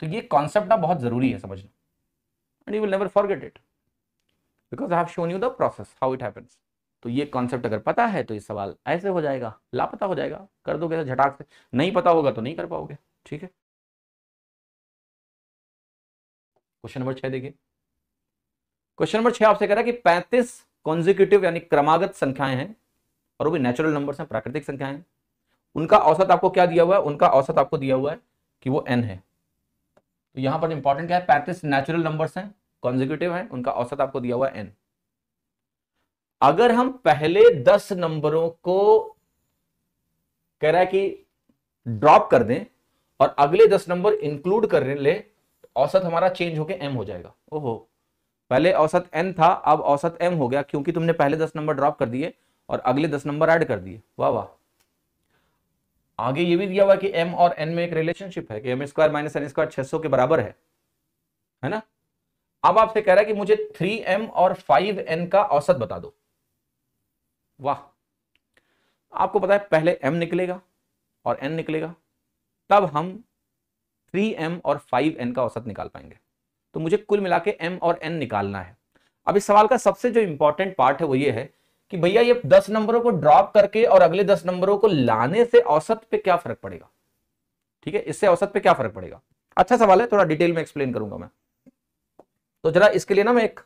तो ये कॉन्सेप्ट ना बहुत जरूरी है समझना and you will never forget it because I have shown you the process how it happens तो ये कॉन्सेप्ट अगर पता है तो ये सवाल ऐसे हो जाएगा लापता हो जाएगा कर दोगे तो झटाक से नहीं पता होगा तो नहीं कर पाओगे ठीक है क्वेश्चन नंबर छह देखिए क्वेश्चन नंबर छह आपसे कह रहा है कि पैंतीस कॉन्जिक्यूटिव यानी क्रमागत संख्याएं हैं और वो भी नेचुरल नंबर हैं प्राकृतिक संख्याएं हैं उनका औसत आपको क्या दिया हुआ है उनका औसत आपको दिया हुआ है कि वो एन है तो यहाँ पर इंपॉर्टेंट क्या है पैंतीस नेचुरल नंबर्स हैं कॉन्जिक्यूटिव है उनका औसत आपको दिया हुआ है एन अगर हम पहले दस नंबरों को कह रहा है कि ड्रॉप कर दें और अगले दस नंबर इंक्लूड कर ले औसत हमारा चेंज होके एम हो जाएगा ओहो पहले औसत एन था अब औसत एम हो गया क्योंकि तुमने पहले दस नंबर ड्रॉप कर दिए और अगले दस नंबर ऐड कर दिए वाह वाह आगे ये भी दिया हुआ कि m और n में एक रिलेशनशिप है कि M square minus N square छह के बराबर है है ना अब आपसे कह रहा है कि मुझे 3m और 5n का औसत बता दो वाह आपको पता है पहले m निकलेगा और n निकलेगा तब हम 3m और 5n का औसत निकाल पाएंगे तो मुझे कुल मिला के एम और एन निकालना है अब इस सवाल का सबसे जो इंपॉर्टेंट पार्ट है वो ये है कि भैया ये दस नंबरों को ड्रॉप करके और अगले दस नंबरों को लाने से औसत पे क्या फर्क पड़ेगा ठीक है इससे औसत पे क्या फर्क पड़ेगा अच्छा सवाल है थोड़ा डिटेल में एक्सप्लेन करूंगा मैं तो जरा इसके लिए ना मैं एक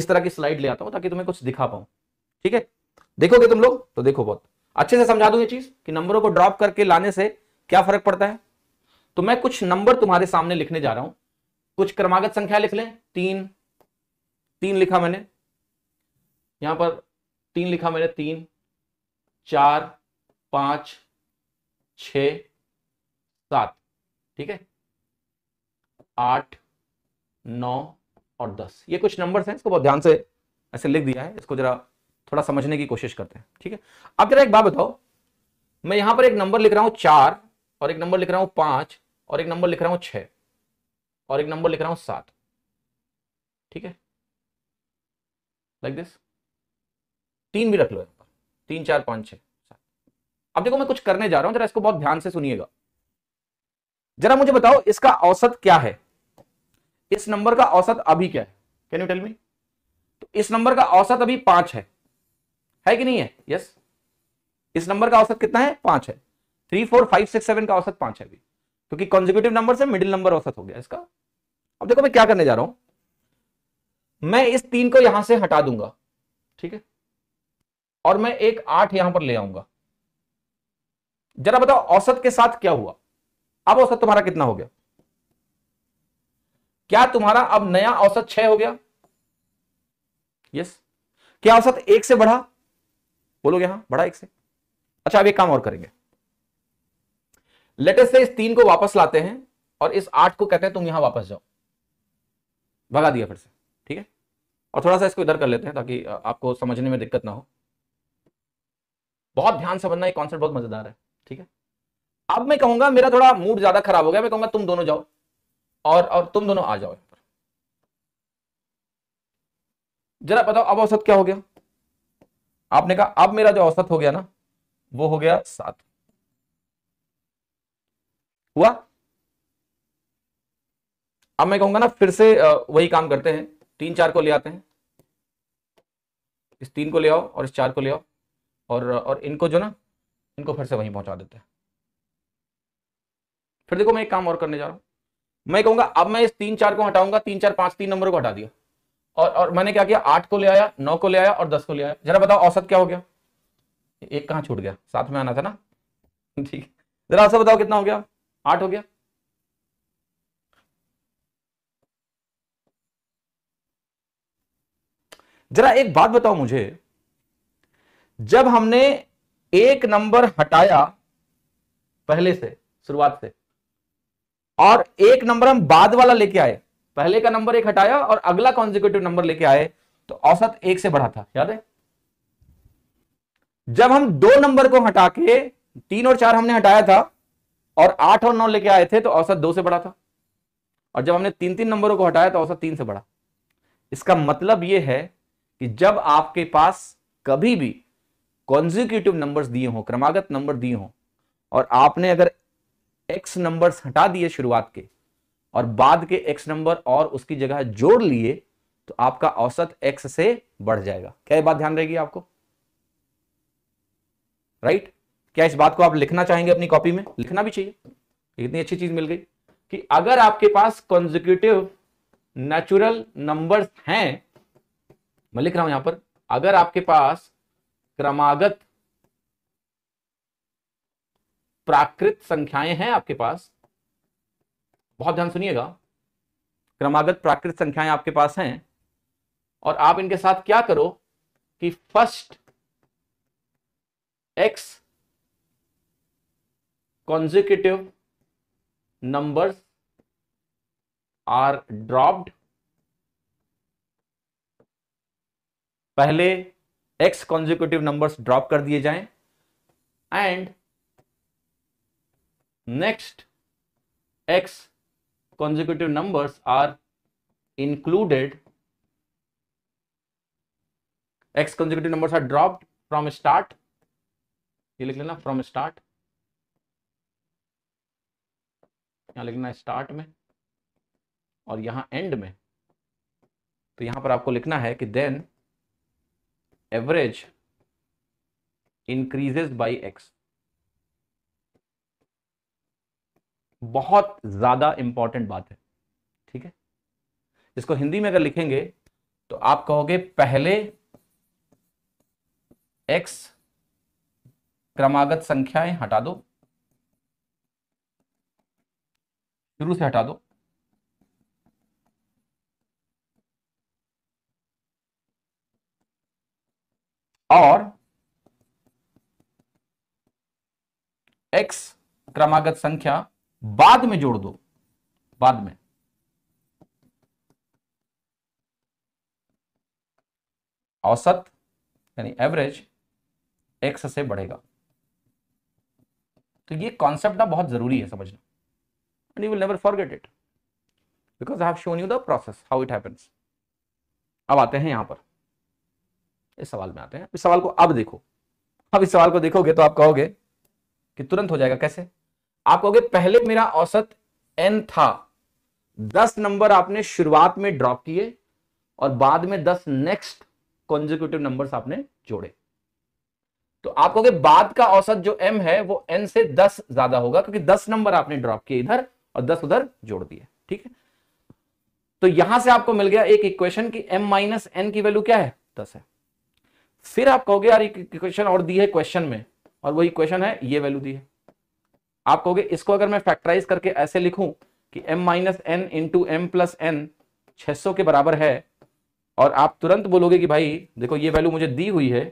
इस तरह की स्लाइड ले आता हूं ताकि तुम्हें कुछ दिखा पाऊं ठीक है देखोगे तुम लोग तो देखो बहुत अच्छे से समझा दूं ये चीज कि नंबरों को ड्रॉप करके लाने से क्या फर्क पड़ता है तो मैं कुछ नंबर तुम्हारे सामने लिखने जा रहा हूं कुछ क्रमागत संख्या लिख लें तीन तीन लिखा मैंने यहां पर तीन लिखा मैंने तीन चार पांच छ सात ठीक है आठ नौ और दस ये कुछ नंबर्स हैं इसको बहुत ध्यान से ऐसे लिख दिया है इसको जरा थोड़ा समझने की कोशिश करते हैं ठीक है अब जरा एक बात बताओ मैं यहां पर एक नंबर लिख रहा हूं चार और एक नंबर लिख रहा हूं पांच और एक नंबर लिख रहा हूं छ और एक नंबर लिख रहा हूं सात ठीक है लाइक दिस तीन भी रख लो यहाँ पर तीन चार पांच छः अब देखो मैं कुछ करने जा रहा हूं जरा इसको बहुत ध्यान से सुनिएगा जरा मुझे बताओ इसका औसत क्या है इस नंबर का औसत अभी क्या है कैन यू टेल मी तो इस नंबर का औसत अभी पांच है है कि नहीं है यस yes. इस नंबर का औसत कितना है पांच है three four five six seven का औसत पांच है अभी क्योंकि कॉन्जिक्यूटिव नंबर से मिडिल नंबर औसत हो गया इसका अब देखो मैं क्या करने जा रहा हूं मैं इस तीन को यहां से हटा दूंगा ठीक है और मैं एक आठ यहां पर ले आऊंगा जरा बताओ औसत के साथ क्या हुआ अब औसत तुम्हारा कितना हो गया क्या तुम्हारा अब नया औसत छह हो गया यस क्या औसत एक से बढ़ा बोलोगे हाँ बढ़ा एक से अच्छा अब एक काम और करेंगे लेटेस्ट से इस तीन को वापस लाते हैं और इस आठ को कहते हैं तुम यहां वापस जाओ भगा दिया फिर से ठीक है और थोड़ा सा इसको इधर कर लेते हैं ताकि आपको समझने में दिक्कत ना हो बहुत ध्यान से बनना ये कॉन्सेप्ट बहुत मजेदार है ठीक है अब मैं कहूंगा मेरा थोड़ा मूड ज्यादा खराब हो गया मैं कहूंगा तुम दोनों जाओ और और तुम दोनों आ जाओ जरा बताओ अब औसत क्या हो गया आपने कहा अब मेरा जो औसत हो गया ना वो हो गया सात हुआ अब मैं कहूंगा ना फिर से वही काम करते हैं तीन चार को ले आते हैं इस तीन को ले आओ और इस चार को ले आओ और और इनको जो ना इनको फिर से वहीं पहुंचा देते हैं फिर देखो मैं एक काम और करने जा रहा हूं मैं कहूंगा अब मैं इस तीन चार को हटाऊंगा तीन चार पांच तीन नंबर को हटा दिया और और मैंने क्या किया आठ को ले आया नौ को ले आया और दस को ले आया जरा बताओ औसत क्या हो गया एक कहाँ छूट गया साथ में आना था ना ठीक जरा औसत बताओ कितना हो गया आठ हो गया जरा एक बात बताओ मुझे जब हमने एक नंबर हटाया पहले से शुरुआत से और एक नंबर हम बाद वाला लेके आए पहले का नंबर एक हटाया और अगला कॉन्जिक्यूटिव नंबर लेके आए तो औसत एक से बढ़ा था याद है जब हम दो नंबर को हटा के तीन और चार हमने हटाया था और आठ और नौ लेके आए थे तो औसत दो से बढ़ा था और जब हमने तीन तीन नंबरों को हटाया तो औसत तीन से बढ़ा इसका मतलब यह है कि जब आपके पास कभी भी कॉन्जिक्यूटिव नंबर दिए हों क्रमागत नंबर दिए हों और आपने अगर एक्स नंबर हटा दिए शुरुआत के और बाद के एक्स नंबर और उसकी जगह जोड़ लिए तो आपका औसत एक्स से बढ़ जाएगा क्या ये बात ध्यान रहेगी आपको राइट right? क्या इस बात को आप लिखना चाहेंगे अपनी कॉपी में लिखना भी चाहिए इतनी अच्छी चीज मिल गई कि अगर आपके पास कॉन्जिक्यूटिव नेचुरल नंबर्स हैं मैं लिख रहा हूं यहां पर अगर आपके पास क्रमागत प्राकृत संख्याएं हैं आपके पास बहुत ध्यान सुनिएगा क्रमागत प्राकृत संख्याएं आपके पास हैं और आप इनके साथ क्या करो कि first X consecutive numbers are dropped पहले एक्स कॉन्जिक्यूटिव नंबर्स ड्रॉप कर दिए जाएं and next X consecutive numbers are included X consecutive numbers are dropped from start ये लिख लेना फ्रॉम स्टार्ट यहां लिखना स्टार्ट में और यहां एंड में तो यहां पर आपको लिखना है कि then average increases by X बहुत ज्यादा इंपॉर्टेंट बात है ठीक है इसको हिंदी में अगर लिखेंगे तो आप कहोगे पहले एक्स क्रमागत संख्याएं हटा दो शुरू से हटा दो और एक्स क्रमागत संख्या बाद में जोड़ दो बाद में औसत यानी एवरेज एक्स से बढ़ेगा तो ये कॉन्सेप्ट ना बहुत जरूरी है समझना and you will never forget it because I have shown you the process how it happens अब आते हैं यहां पर इस सवाल में आते हैं इस सवाल को अब देखो अब इस सवाल को देखोगे तो आप कहोगे कि तुरंत हो जाएगा कैसे आप कहोगे पहले मेरा औसत एन था दस नंबर आपने शुरुआत में ड्रॉप किए और बाद में दस नेक्स्ट कॉन्जिक्यूटिव नंबर आपने जोड़े तो आप कहोगे बाद का औसत जो एम है वो एन से दस ज्यादा होगा क्योंकि दस नंबर आपने ड्रॉप किए इधर और दस उधर जोड़ दिए ठीक है तो यहां से आपको मिल गया एक इक्वेशन की m माइनस एन की वैल्यू क्या है दस है फिर आप कहोगे यार एक क्वेश्चन और दी है क्वेश्चन में और वही क्वेश्चन है ये वैल्यू दी है आप कहोगे इसको अगर मैं फैक्टराइज करके ऐसे लिखूं कि m minus N into M plus N छः के बराबर है और आप तुरंत बोलोगे कि भाई देखो ये वैल्यू मुझे दी हुई है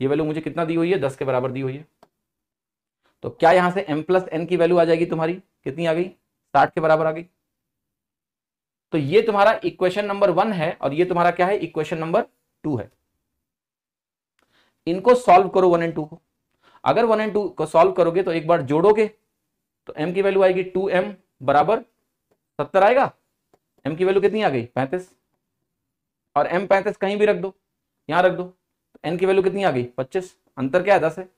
ये वैल्यू मुझे कितना दी हुई है दस के बराबर दी हुई है तो क्या यहां से एम प्लस एन की वैल्यू आ जाएगी तुम्हारी कितनी आ गई साठ के बराबर आ गई तो ये तुम्हारा इक्वेशन नंबर वन है और ये तुम्हारा क्या है इक्वेशन नंबर टू है इनको सॉल्व करो वन एंड टू को अगर वन एंड टू को सॉल्व करोगे तो एक बार जोड़ोगे तो एम की वैल्यू आएगी टू एम बराबर सत्तर आएगा एम की वैल्यू कितनी आ गई पैंतीस और एम पैंतीस कहीं भी रख दो यहां रख दो एन तो की वैल्यू कितनी आ गई पच्चीस अंतर क्या है दस है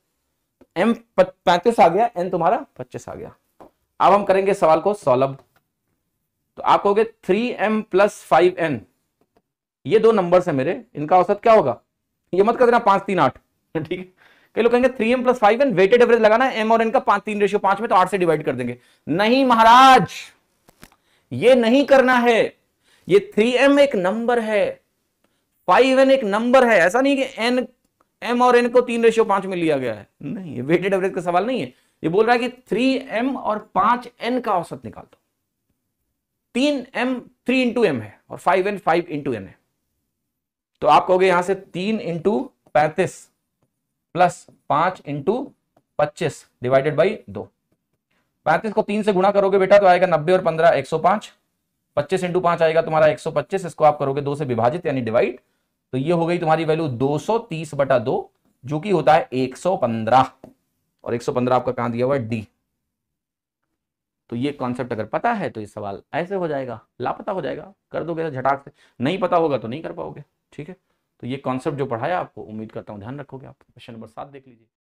एम तो पैंतीस आ गया एन तुम्हारा पच्चीस आ गया अब हम करेंगे सवाल को सॉल्व तो आप कहोगे three M plus five N ये दो नंबर है मेरे इनका औसत क्या होगा ये मत कर देना पांच तीन आठ ठीक है कई लोग कहेंगे three M plus five N weighted average लगाना एम और एन का पांच तीन रेशियो पांच में तो आठ से डिवाइड कर देंगे नहीं महाराज ये नहीं करना है ये थ्री एम एक नंबर है फाइव एन एक नंबर है ऐसा नहीं कि एन एम और एन को तीन रेशियो पांच में लिया गया है नहीं वेटेड एवरेज का सवाल नहीं है ये बोल रहा है कि थ्री एम और पांच एन का औसत निकाल दो तीन एम थ्री इंटू एम है और five N five into N है तो आप कहोगे यहां से तीन इंटू पैंतीस प्लस पांच इंटू पच्चीस डिवाइडेड बाई दो पैंतीस को तीन से गुणा करोगे बेटा तो आएगा नब्बे और पंद्रह एक सौ पांच पच्चीस इंटू पांच आएगा तुम्हारा एक सौ पच्चीस इसको आप करोगे दो से विभाजित यानी डिवाइड तो ये हो गई तुम्हारी वैल्यू दो सौ तीस बटा दो जो कि होता है एक सौ पंद्रह और एक सौ पंद्रह आपका कहां दिया हुआ है डी तो ये कॉन्सेप्ट अगर पता है तो ये सवाल ऐसे हो जाएगा लापता हो जाएगा कर दोगे तो झटाक से नहीं पता होगा तो नहीं कर पाओगे ठीक है तो ये कॉन्सेप्ट जो पढ़ाया आपको उम्मीद करता हूँ ध्यान रखोगे आप क्वेश्चन नंबर सात देख लीजिए